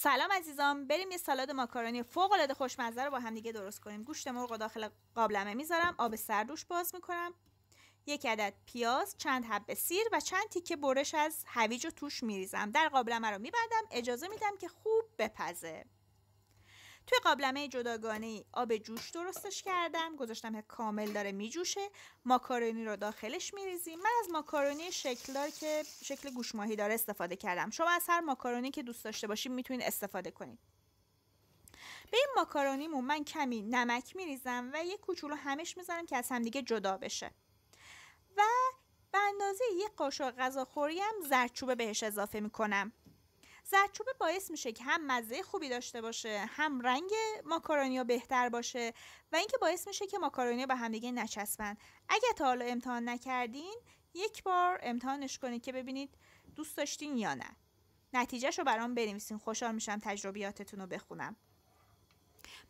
سلام عزیزان بریم یه سالاد ماکارونی فوق العاده خوشمزه رو با هم دیگه درست کنیم گوشت مرغ داخل قابلمه میذارم آب سردوش باز میکنم یک عدد پیاز چند حبه سیر و چند تیکه برش از هویج و توش میریزم در قابلمه رو میبندم اجازه میدم که خوب بپزه توی قابلمه جداگانه ای آب جوش درستش کردم گذاشتم کامل داره میجوشه ماکارونی رو داخلش میریزیم من از ماکارونی شکل که شکل گوش ماهی داره استفاده کردم شما از هر ماکارونی که دوست داشته باشید میتونید استفاده کنید به این ماکارونیمون من کمی نمک میریزم و یه کوچولو همش میذارم که از همدیگه جدا بشه و به اندازه یه قاشق غذاخوری هم زردچوبه بهش اضافه میکنم زردچوبه باعث میشه که هم مزه خوبی داشته باشه هم رنگ ماکارونیا بهتر باشه و اینکه باعث میشه که ماکارونیا به همدیگه نچسبن اگه تا حالا امتحان نکردین یک بار امتحانش کنید که ببینید دوست داشتین یا نه نتیجهش رو برام بنویسین خوشحال میشم تجربیاتتون رو بخونم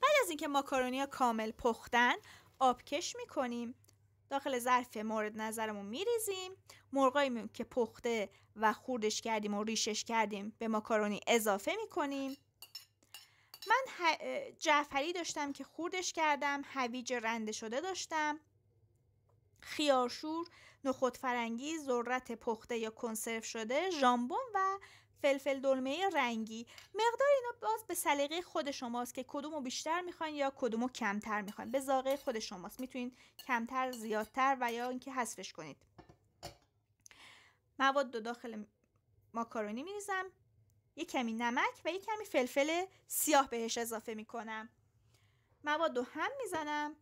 بعد از اینکه ماکارونیا کامل پختن آبکش میکنیم داخل ظرف مورد نظرمون میریزیم مرغایی که پخته و خوردش کردیم و ریشش کردیم به ماکارونی اضافه میکنیم من جعفری داشتم که خوردش کردم هویج رنده شده داشتم خیارشور نخود فرنگی ذرت پخته یا کنسرو شده ژامبون و فلفل دلمه رنگی مقدار اینا باز به سلیقه خود شماست که کدومو بیشتر میخواین یا کدومو کمتر میخواین به ذائقه خود شماست میتونین کمتر زیادتر و یا اینکه حذفش کنید مواد دو داخل ماکارونی میریزم یه کمی نمک و یه کمی فلفل سیاه بهش اضافه میکنم مواد دو هم میزنم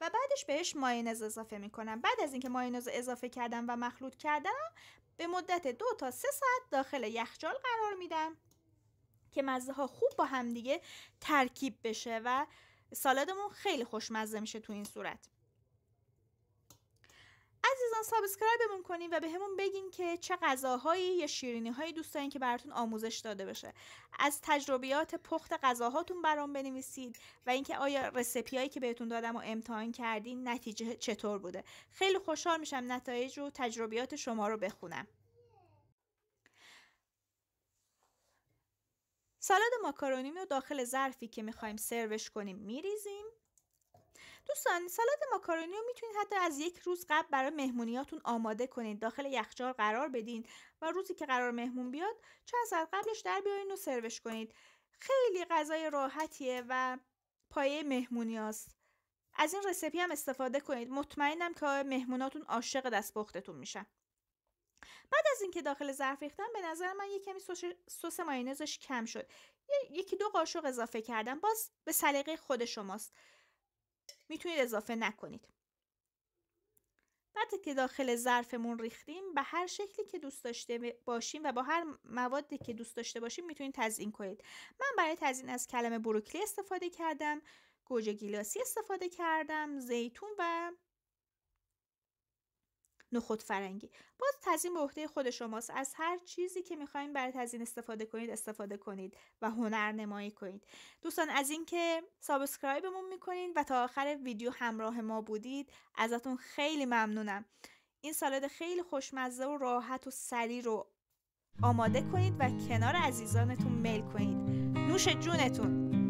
و بعدش بهش ماینز اضافه میکنم بعد از اینکه ماینز اضافه کردم و مخلوط کردم به مدت دو تا سه ساعت داخل یخچال قرار میدم که مزه ها خوب با همدیگه ترکیب بشه و سالادمون خیلی خوشمزه میشه تو این صورت سابسکرایب سابسکرایبمون کنین و به همون بگین که چه غذاهایی یا شیرینی هایی دوست دارین که براتون آموزش داده بشه از تجربیات پخت غذاهاتون برام بنویسید و اینکه آیا رسپی هایی که بهتون دادم و امتحان کردین نتیجه چطور بوده خیلی خوشحال میشم نتایج و تجربیات شما رو بخونم سالاد ماکارونی رو داخل ظرفی که میخوایم سروش کنیم میریزیم دوستان سالاد ماکارونی رو میتونید حتی از یک روز قبل برای مهمونیاتون آماده کنید داخل یخچال قرار بدین و روزی که قرار مهمون بیاد چند ساعت قبلش در بیارین و سروش کنید خیلی غذای راحتیه و پایه مهمونی هست. از این رسپی هم استفاده کنید مطمئنم که مهموناتون عاشق دست بختتون میشن بعد از اینکه داخل ظرف ریختم به نظر من یه کمی سوش، سس مایونزش کم شد یکی دو قاشق اضافه کردم باز به سلیقه خود شماست میتونید اضافه نکنید بعد که داخل ظرفمون ریختیم به هر شکلی که دوست داشته باشیم و با هر موادی که دوست داشته باشیم میتونید تزیین کنید من برای تزین از کلمه بروکلی استفاده کردم گوجه گیلاسی استفاده کردم زیتون و نخود فرنگی باز تزیین به عهده خود شماست از هر چیزی که میخواین برای تزیین استفاده کنید استفاده کنید و هنر نمایی کنید دوستان از اینکه سابسکرایبمون میکنید و تا آخر ویدیو همراه ما بودید ازتون خیلی ممنونم این سالاد خیلی خوشمزه و راحت و سریع رو آماده کنید و کنار عزیزانتون میل کنید نوش جونتون